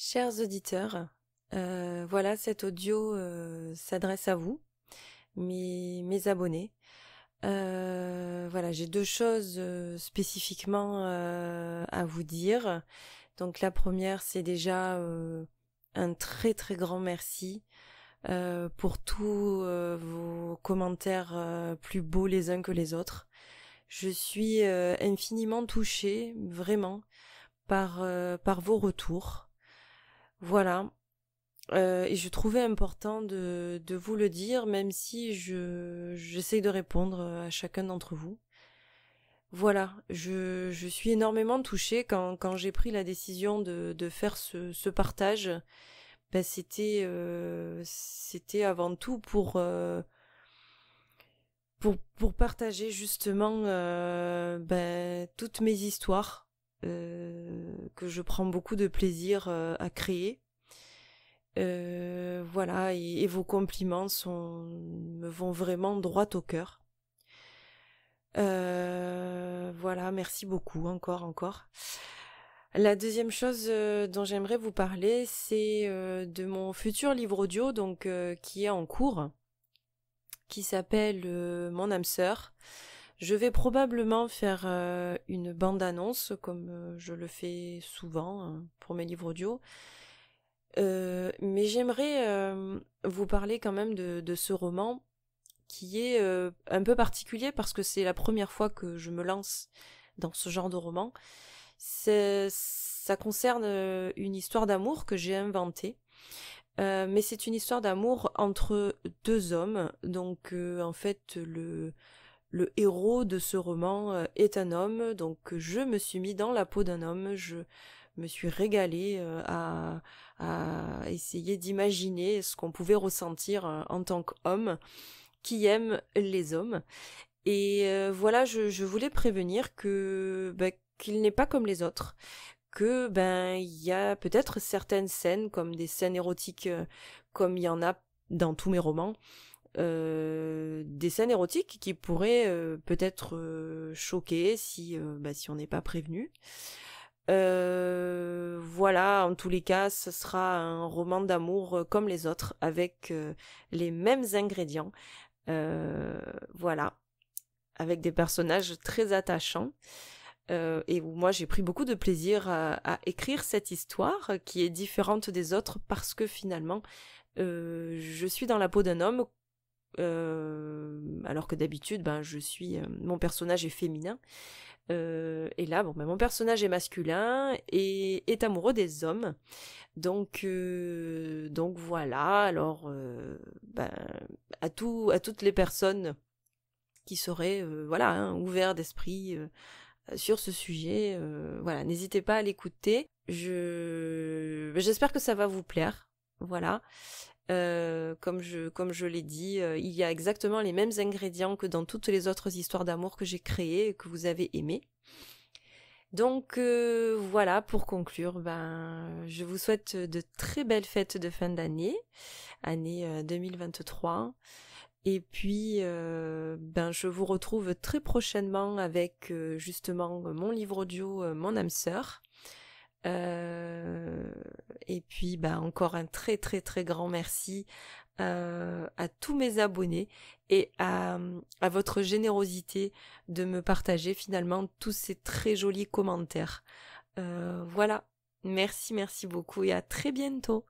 Chers auditeurs, euh, voilà, cet audio euh, s'adresse à vous, mes, abonnés. Euh, voilà, j'ai deux choses spécifiquement à vous dire. Donc la première, c'est déjà un très très grand merci pour tous vos commentaires plus beaux les uns que les autres. Je suis infiniment touchée, vraiment, par, par vos retours. Voilà. Euh, et je trouvais important de, vous le dire, même si je j'essaye de répondre euh, à chacun d'entre vous. Voilà, je, suis énormément touchée quand, j'ai pris la décision de, faire ce, partage. Ben, c'était euh, c'était avant tout pour pour, pour partager justement ben, toutes mes histoires que je prends beaucoup de plaisir euh, à créer. Euh, voilà, et, vos compliments me vont vraiment droit au cœur. Euh, voilà, merci beaucoup, encore, encore. La deuxième chose dont j'aimerais vous parler, c'est de mon futur livre audio, donc qui est en cours, qui s'appelle Mon âme sœur. Je vais probablement faire euh, une bande-annonce, comme euh, je le fais souvent hein, pour mes livres audio. Euh, mais j'aimerais vous parler quand même de, ce roman qui est un peu particulier parce que c'est la première fois que je me lance dans ce genre de roman. Ça concerne une histoire d'amour que j'ai inventée. mais c'est une histoire d'amour entre deux hommes. Donc en fait le le héros de ce roman euh, est un homme, donc je me suis mis dans la peau d'un homme, je me suis régalée euh, à, essayer d'imaginer ce qu'on pouvait ressentir euh, en tant qu'homme qui aime les hommes. Et voilà, je, voulais prévenir que bah, qu'il n'est pas comme les autres, que ben il y a peut-être certaines scènes comme des scènes érotiques comme il y en a dans tous mes romans euh, des scènes érotiques qui pourraient euh, peut-être euh, choquer si, bah, si on n'est pas prévenu. voilà, en tous les cas, ce sera un roman d'amour comme les autres, avec les mêmes ingrédients. voilà, avec des personnages très attachants. et moi j'ai pris beaucoup de plaisir à, écrire cette histoire qui est différente des autres parce que finalement je suis dans la peau d'un homme euh, alors que d'habitude, ben, je suis, euh, mon personnage est féminin. Euh, et là, bon, ben, mon personnage est masculin et est amoureux des hommes. Donc, donc voilà. Alors, ben, à tout, à toutes les personnes qui seraient, voilà, hein, ouvertes d'esprit sur ce sujet, voilà, n'hésitez pas à l'écouter. Je, j'espère que ça va vous plaire. Voilà. Euh, comme je, l'ai dit, euh, il y a exactement les mêmes ingrédients que dans toutes les autres histoires d'amour que j'ai créées et que vous avez aimées. Donc euh, voilà, pour conclure, ben, je vous souhaite de très belles fêtes de fin d'année, année 2023. Et puis, ben, je vous retrouve très prochainement avec justement mon livre audio, mon âme sœur. Euh, et puis bah encore un très très très grand merci euh, à tous mes abonnés et à, à, votre générosité de me partager finalement tous ces très jolis commentaires. Euh, voilà, merci merci beaucoup et à très bientôt.